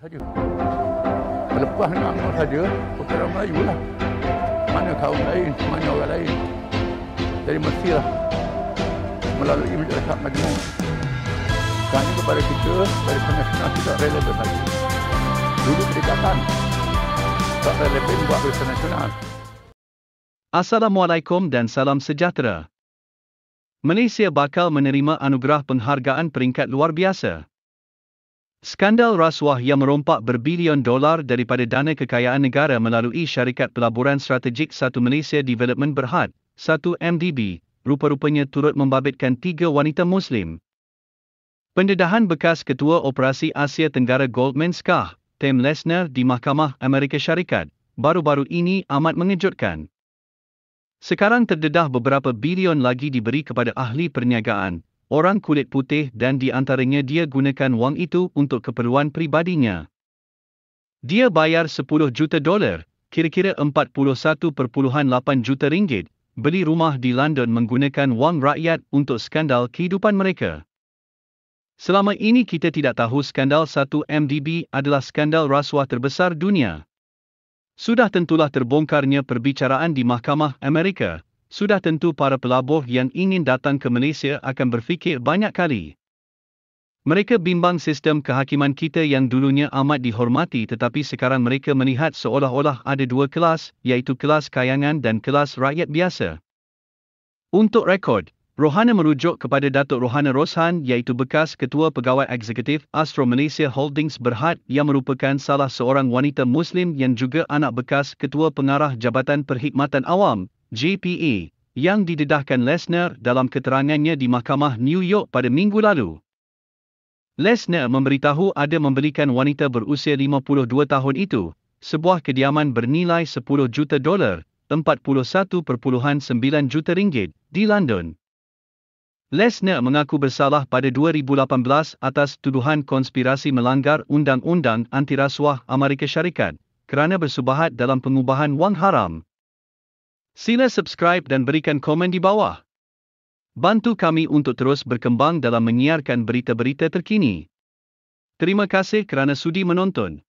saja. Lepas nak apa saja, perkara Melayu lah. Mana kaum lain, mana orang lain. Jadi mestilah melalui masyarakat majmuk. Tanya kepada kita, dari penasional tidak relevan saja. Dulu kedekatan, tak relevan buat penasional. Assalamualaikum dan salam sejahtera. Malaysia bakal menerima anugerah penghargaan peringkat luar biasa. Skandal rasuah yang merompak berbilion dolar daripada dana kekayaan negara melalui syarikat pelaburan strategik Satu Malaysia Development Berhad, Satu MDB, rupa-rupanya turut membabitkan tiga wanita Muslim. Pendedahan bekas Ketua Operasi Asia Tenggara Goldman Sachs, Tim Lesner di Mahkamah Amerika Syarikat, baru-baru ini amat mengejutkan. Sekarang terdedah beberapa bilion lagi diberi kepada ahli perniagaan, orang kulit putih dan di antaranya dia gunakan wang itu untuk keperluan pribadinya. Dia bayar 10 juta dolar, kira-kira 41.8 juta ringgit, beli rumah di London menggunakan wang rakyat untuk skandal kehidupan mereka. Selama ini kita tidak tahu skandal 1MDB adalah skandal rasuah terbesar dunia. Sudah tentulah terbongkarnya perbicaraan di Mahkamah Amerika sudah tentu para pelabuh yang ingin datang ke Malaysia akan berfikir banyak kali. Mereka bimbang sistem kehakiman kita yang dulunya amat dihormati tetapi sekarang mereka melihat seolah-olah ada dua kelas iaitu kelas kayangan dan kelas rakyat biasa. Untuk rekod, Rohana merujuk kepada Datuk Rohana Roshan iaitu bekas Ketua Pegawai Eksekutif Astro Malaysia Holdings Berhad yang merupakan salah seorang wanita Muslim yang juga anak bekas Ketua Pengarah Jabatan Perkhidmatan Awam JPE, yang didedahkan Lesnar dalam keterangannya di Mahkamah New York pada minggu lalu. Lesnar memberitahu ada memberikan wanita berusia 52 tahun itu, sebuah kediaman bernilai 10 juta dolar, 41.9 juta ringgit, di London. Lesnar mengaku bersalah pada 2018 atas tuduhan konspirasi melanggar Undang-Undang Anti Rasuah Amerika Syarikat kerana bersubahat dalam pengubahan wang haram. Sila subscribe dan berikan komen di bawah. Bantu kami untuk terus berkembang dalam menyiarkan berita-berita terkini. Terima kasih kerana sudi menonton.